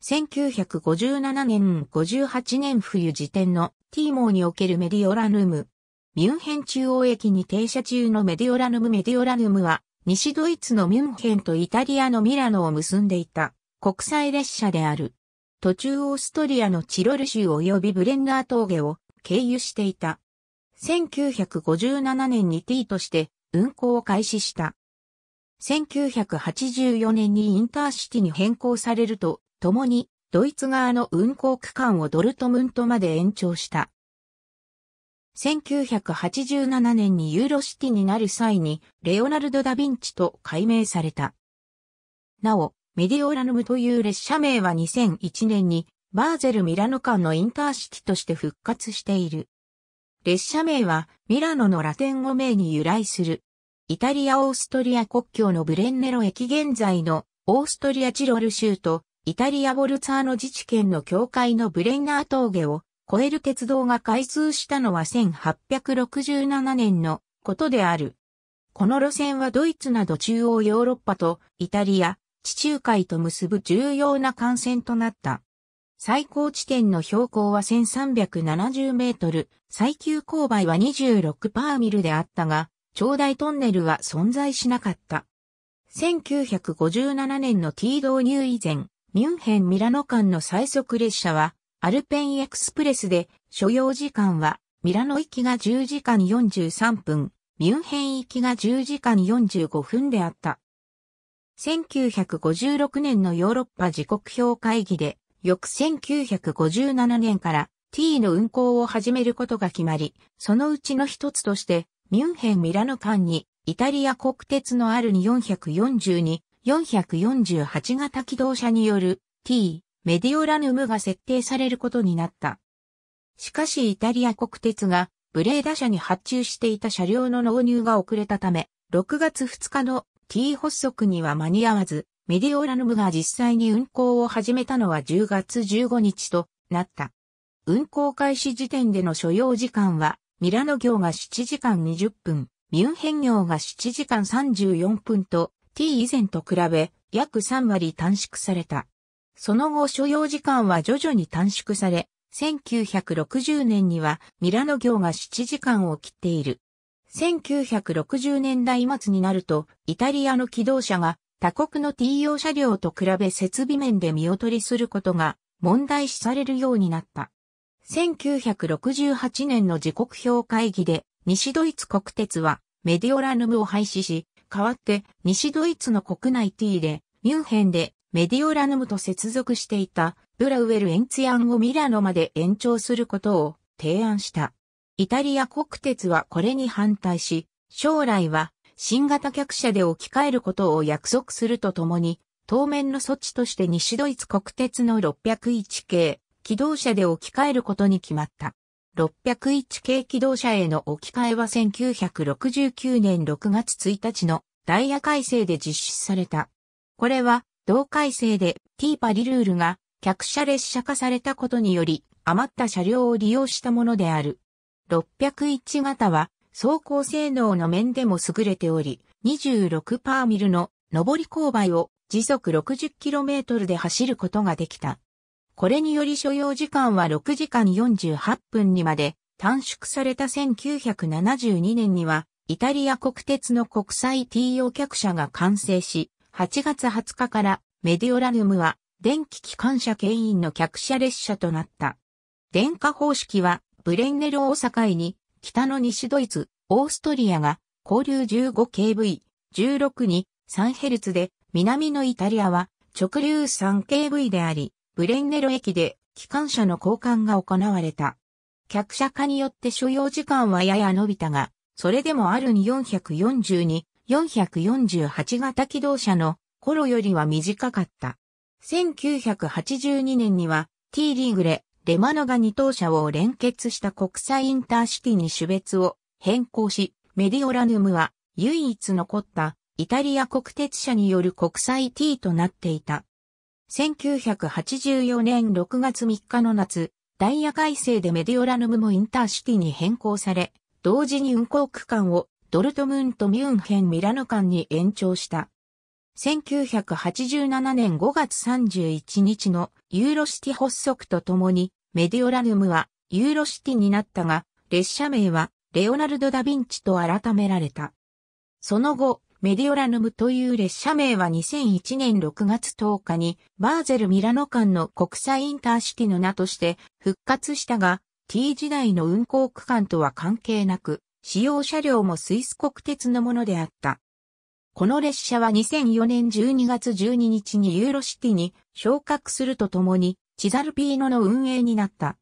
1957年58年冬時点のティーモーにおけるメディオラヌム。ミュンヘン中央駅に停車中のメディオラヌムメディオラヌムは、西ドイツのミュンヘンとイタリアのミラノを結んでいた国際列車である。途中オーストリアのチロル州及びブレンナー峠を経由していた。1957年に T として運行を開始した。1984年にインターシティに変更されると、共にドイツ側の運行区間をドルトムントまで延長した。1987年にユーロシティになる際にレオナルド・ダ・ヴィンチと改名された。なお、メディオラヌムという列車名は2001年にバーゼル・ミラノ間のインターシティとして復活している。列車名はミラノのラテン語名に由来する。イタリア・オーストリア国境のブレンネロ駅現在のオーストリア・チロル州とイタリアボルツァーノ自治県の境界のブレイナー峠を越える鉄道が開通したのは1867年のことである。この路線はドイツなど中央ヨーロッパとイタリア、地中海と結ぶ重要な幹線となった。最高地点の標高は1370メートル、最急勾配は26パーミルであったが、長大トンネルは存在しなかった。1957年の T 導入以前、ミュンヘン・ミラノ間の最速列車は、アルペンエクスプレスで、所要時間は、ミラノ行きが10時間43分、ミュンヘン行きが10時間45分であった。1956年のヨーロッパ時刻表会議で、翌1957年から T の運行を始めることが決まり、そのうちの一つとして、ミュンヘン・ミラノ間に、イタリア国鉄のある2 442 448型機動車による T メディオラヌムが設定されることになった。しかしイタリア国鉄がブレーダ社に発注していた車両の納入が遅れたため、6月2日の T 発足には間に合わず、メディオラヌムが実際に運行を始めたのは10月15日となった。運行開始時点での所要時間は、ミラノ行が7時間20分、ミュンヘン行が7時間34分と T 以前と比べ約3割短縮された。その後所要時間は徐々に短縮され、1960年にはミラノ行が7時間を切っている。1960年代末になると、イタリアの機動車が他国の T 用車両と比べ設備面で見劣りすることが問題視されるようになった。1968年の時刻表会議で西ドイツ国鉄はメディオラヌムを廃止し、代わって西ドイツの国内 T で、ミュンヘンでメディオラヌムと接続していたブラウエル・エンツヤンをミラノまで延長することを提案した。イタリア国鉄はこれに反対し、将来は新型客車で置き換えることを約束するとともに、当面の措置として西ドイツ国鉄の601系、機動車で置き換えることに決まった。601系機動車への置き換えは1969年6月1日のダイヤ改正で実施された。これは同改正でティーパリルールが客車列車化されたことにより余った車両を利用したものである。601型は走行性能の面でも優れており、26パーミルの上り勾配を時速 60km で走ることができた。これにより所要時間は6時間48分にまで短縮された1972年には、イタリア国鉄の国際 T o 客車が完成し、8月20日からメディオラルムは電気機関車牽引の客車列車となった。電化方式はブレンネル大阪に北の西ドイツ、オーストリアが交流 15kV、16に 3Hz で南のイタリアは直流 3kV であり、ブレンネロ駅で機関車の交換が行われた。客車化によって所要時間はやや伸びたが、それでもある2 4 4 2 448型機動車の頃よりは短かった。1982年には T リーグレ、レマノが2等車を連結した国際インターシティに種別を変更し、メディオラヌムは唯一残ったイタリア国鉄車による国際 T となっていた。1984年6月3日の夏、ダイヤ改正でメディオラヌムもインターシティに変更され、同時に運行区間をドルトムーンとミュンヘン・ミラノ間に延長した。1987年5月31日のユーロシティ発足とともに、メディオラヌムはユーロシティになったが、列車名はレオナルド・ダ・ヴィンチと改められた。その後、メディオラヌムという列車名は2001年6月10日にバーゼル・ミラノ間の国際インターシティの名として復活したが T 時代の運行区間とは関係なく使用車両もスイス国鉄のものであった。この列車は2004年12月12日にユーロシティに昇格するとともにチザルピーノの運営になった。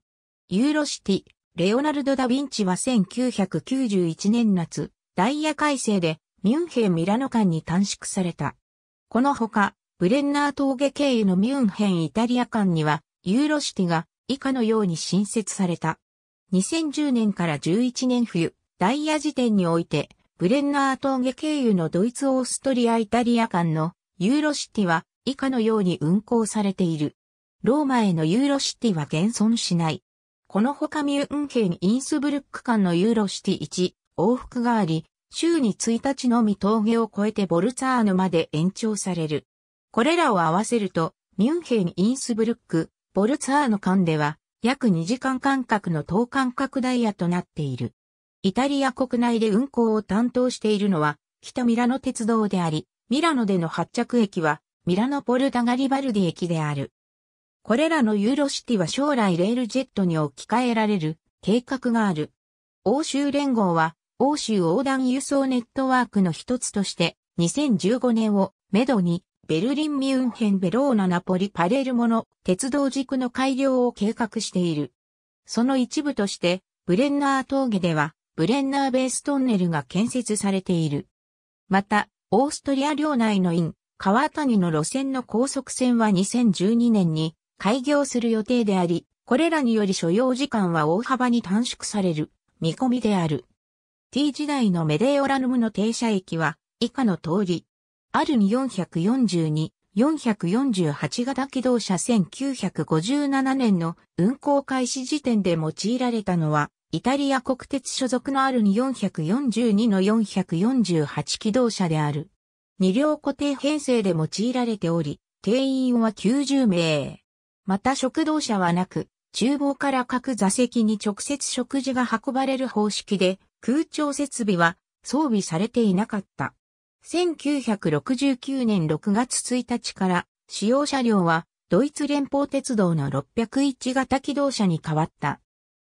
ユーロシティ、レオナルド・ダ・ヴィンチは1991年夏、ダイヤ改正でミュンヘン・ミラノ間に短縮された。このほか、ブレンナー峠経由のミュンヘン・イタリア間には、ユーロシティが以下のように新設された。2010年から11年冬、ダイヤ時点において、ブレンナー峠経由のドイツ・オーストリア・イタリア間のユーロシティは以下のように運行されている。ローマへのユーロシティは現存しない。このほかミュンヘン・インスブルック間のユーロシティ1往復があり、週に1日のみ峠を越えてボルツァーヌまで延長される。これらを合わせると、ミュンヘン・インスブルック、ボルツァーヌ間では、約2時間間隔の等間隔ダイヤとなっている。イタリア国内で運行を担当しているのは、北ミラノ鉄道であり、ミラノでの発着駅は、ミラノポルタガリバルディ駅である。これらのユーロシティは将来レールジェットに置き換えられる計画がある。欧州連合は欧州横断輸送ネットワークの一つとして、2015年をめどに、ベルリン・ミュンヘン・ベローナ・ナポリ・パレルモの鉄道軸の改良を計画している。その一部として、ブレンナー峠では、ブレンナーベーストンネルが建設されている。また、オーストリア領内のイン、川谷の路線の高速線は2012年に開業する予定であり、これらにより所要時間は大幅に短縮される見込みである。T 時代のメデオラヌムの停車駅は、以下の通り。あるに442、448型機動車1957年の運行開始時点で用いられたのは、イタリア国鉄所属のあるに442の448機動車である。2両固定編成で用いられており、定員は90名。また食堂車はなく、厨房から各座席に直接食事が運ばれる方式で、空調設備は装備されていなかった。1969年6月1日から使用車両はドイツ連邦鉄道の601型機動車に変わった。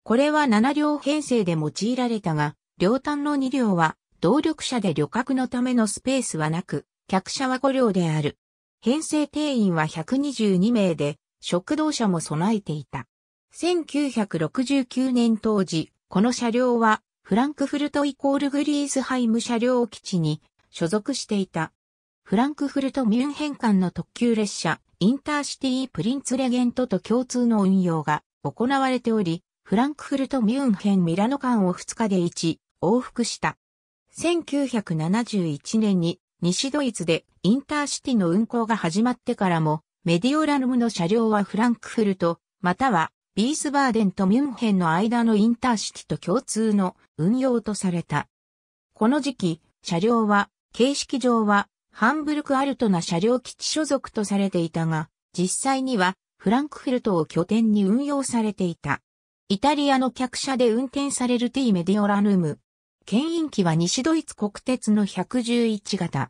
これは7両編成で用いられたが、両端の2両は動力車で旅客のためのスペースはなく、客車は5両である。編成定員は122名で、食堂車も備えていた。1969年当時、この車両はフランクフルトイコールグリースハイム車両基地に所属していた。フランクフルト・ミュンヘン間の特急列車、インターシティ・プリンツレゲントと共通の運用が行われており、フランクフルト・ミュンヘン・ミラノ間を2日で1往復した。1971年に西ドイツでインターシティの運行が始まってからも、メディオラルムの車両はフランクフルト、またはビースバーデンとミュンヘンの間のインターシティと共通の運用とされた。この時期、車両は、形式上は、ハンブルクアルトな車両基地所属とされていたが、実際には、フランクフルトを拠点に運用されていた。イタリアの客車で運転されるティーメディオラヌム。牽引機は西ドイツ国鉄の111型。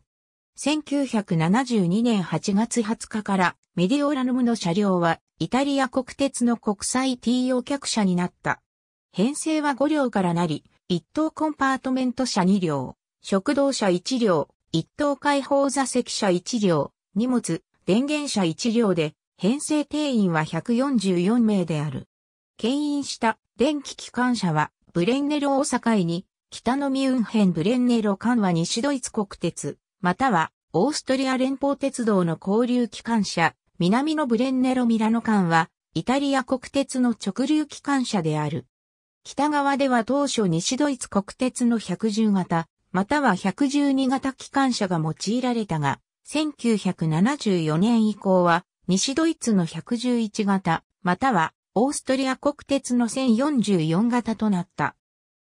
1972年8月20日からメディオラヌムの車両はイタリア国鉄の国際 T 用客車になった。編成は5両からなり、1等コンパートメント車2両、食堂車1両、1等開放座席車1両、荷物、電源車1両で、編成定員は144名である。牽引した電気機関車はブレンネロ大阪に、北のミュンヘンブレンネロ間は西ドイツ国鉄、またはオーストリア連邦鉄道の交流機関車、南のブレンネロ・ミラノ間は、イタリア国鉄の直流機関車である。北側では当初西ドイツ国鉄の110型、または112型機関車が用いられたが、1974年以降は、西ドイツの111型、または、オーストリア国鉄の1044型となった。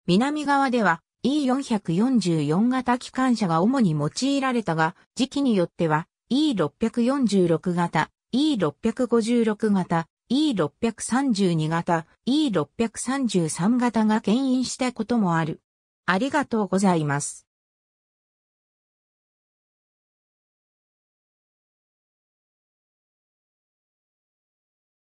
南側では、E444 型機関車が主に用いられたが、時期によっては E646 型、E656 型、E632 型、E633 型が牽引したこともある。ありがとうございます。